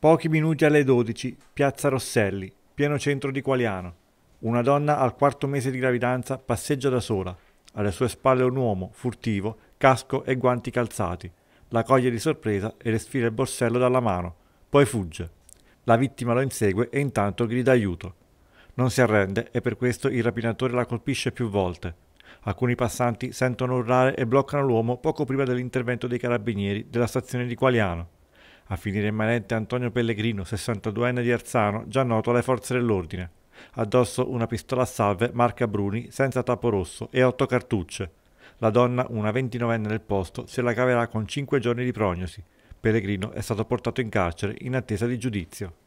Pochi minuti alle 12, Piazza Rosselli, pieno centro di Qualiano. Una donna al quarto mese di gravidanza passeggia da sola. Alle sue spalle un uomo, furtivo, casco e guanti calzati. La coglie di sorpresa e le sfila il borsello dalla mano. Poi fugge. La vittima lo insegue e intanto grida aiuto. Non si arrende e per questo il rapinatore la colpisce più volte. Alcuni passanti sentono urlare e bloccano l'uomo poco prima dell'intervento dei carabinieri della stazione di Qualiano. A finire in manette Antonio Pellegrino, 62enne di Arzano, già noto alle forze dell'ordine. Addosso una pistola a salve marca Bruni senza tappo rosso e otto cartucce. La donna, una 29enne del posto, se la caverà con 5 giorni di prognosi. Pellegrino è stato portato in carcere in attesa di giudizio.